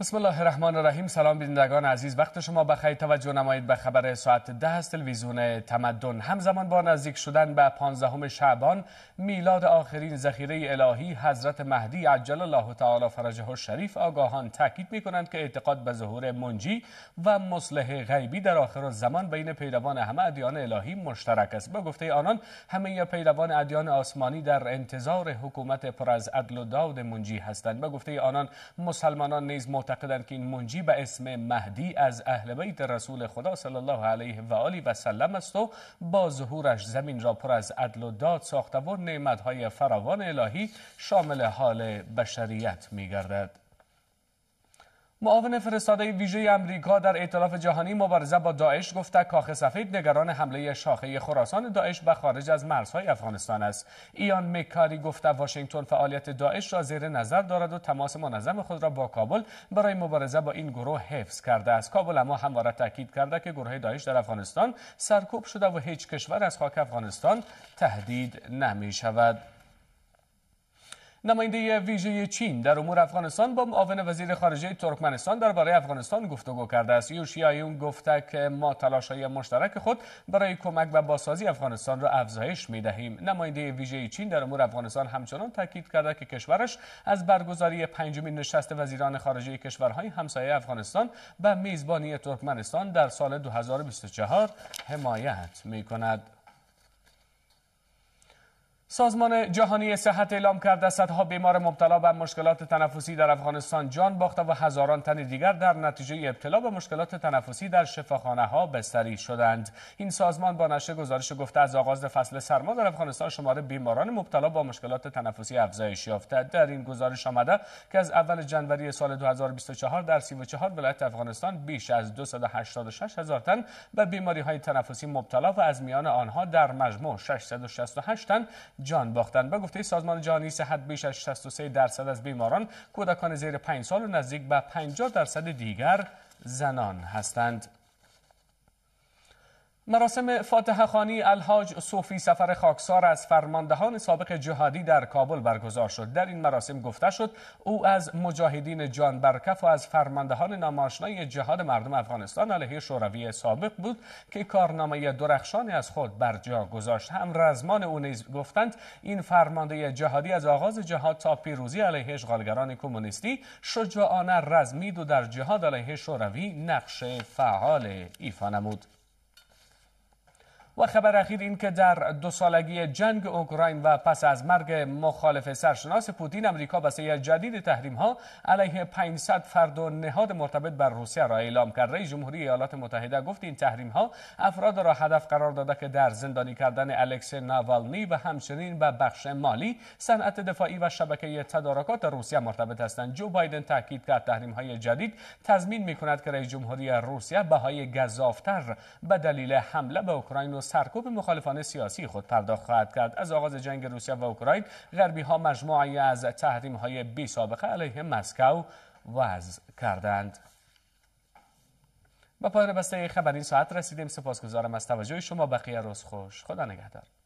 بسم الله الرحمن الرحیم سلام بینندگان عزیز وقت شما بخیر توجه نمایید به خبر ساعت ده از تلویزیون تمدن همزمان با نزدیک شدن به 15 شعبان میلاد آخرین ذخیره الهی حضرت مهدی عجل الله تعالی فرجه شریف آگاهان تاکید می کنند که اعتقاد به ظهور منجی و مصلح غیبی در آخر زمان بین پیروان همه ادیان الهی مشترک است به گفته آنان همه یا پیروان ادیان آسمانی در انتظار حکومت پر از عدل و داد منجی هستند به گفته آنان مسلمانان نیز معتقدند که این منجی به اسم مهدی از اهل بیت رسول خدا صلی الله علیه و آله و سلم است و با ظهورش زمین را پر از عدل و داد ساخته و نعمت‌های فراوان الهی شامل حال بشریت می‌گردد معاون فرستاده ویژه امریکا در ائتلاف جهانی مبارزه با داعش گفته کاخ سفید نگران حمله شاخه خراسان داعش به خارج از مرزهای افغانستان است ایان مکاری گفته واشنگتن فعالیت داعش را زیر نظر دارد و تماس منظم خود را با کابل برای مبارزه با این گروه حفظ کرده است کابل اما همواره تاکید کرده که گروه داعش در افغانستان سرکوب شده و هیچ کشور از خاک افغانستان تهدید نمی شود نماینده ویژه چین در امور افغانستان با معاون وزیر خارجه ترکمنستان درباره افغانستان گفتگو کرده است یوشیایون گفته که ما های مشترک خود برای کمک و بازسازی افغانستان را افزایش می دهیم نماینده ویژه چین در امور افغانستان همچنان تاکید کرده که کشورش از برگزاری پنجمین نشست وزیران خارجه کشورهای همسایه افغانستان و میزبانی ترکمنستان در سال 2024 حمایت می سازمان جهانی صحت اعلام کرده صدها بیمار مبتلا به مشکلات تنفسی در افغانستان جان باخته و هزاران تن دیگر در نتیجه ابتلا به مشکلات تنفسی در شفاخانه ها بستری شدند این سازمان با نشر گزارش گفته از آغاز فصل سرما در افغانستان شماره بیماران مبتلا با مشکلات تنفسی افزایش یافته در این گزارش آمده که از اول جنوری سال 2024 در 34 ولایت افغانستان بیش از 286 هزار تن به بیماری های تنفسی مبتلا و از میان آنها در مجموع 668 تن جان باختند. به گفته سازمان جهانی صحت بیش از 63 درصد از بیماران کودکان زیر 5 سال و نزدیک به 50 درصد دیگر زنان هستند. مراسم فاتحه خانی الهاج صوفی سفر خاکسار از فرماندهان سابق جهادی در کابل برگزار شد در این مراسم گفته شد او از مجاهدین جان برکف و از فرماندهان نماشنای جهاد مردم افغانستان علیه شوروی سابق بود که کارنامه درخشانی از خود بر جا گذاشت هم رزمان او نیز گفتند این فرمانده جهادی از آغاز جهاد تا پیروزی علیه اشغالگران کمونیستی شجاعانه رزمید و در جهاد علیه شوروی نقش فعال ایفا نمود و خبر اخیر این که در دو سالگی جنگ اوکراین و پس از مرگ مخالف سرشناس پوتین امریکا بسیار جدید تحریم ها علیه 500 فرد و نهاد مرتبط بر روسیه را اعلام کرد رئیس جمهوری ایالات متحده گفت این تحریم ها افراد را هدف قرار داده که در زندانی کردن الکس ناوالنی و همچنین به بخش مالی صنعت دفاعی و شبکه تدارکات روسیه مرتبط هستند جو بایدن تاکید کرد تحریم های جدید تضمین می که رئیس جمهوری روسیه بهای گزافتر به دلیل حمله به اوکراین سرکوب مخالفان سیاسی خود پرداخت خواهد کرد از آغاز جنگ روسیه و اوکراین غربی ها مجموعی از تحریم های بی سابقه علیه مسکو وضع کردند با پایان بسته خبر ساعت رسیدیم سپاسگزارم از توجه شما بقیه روز خوش خدا نگهدار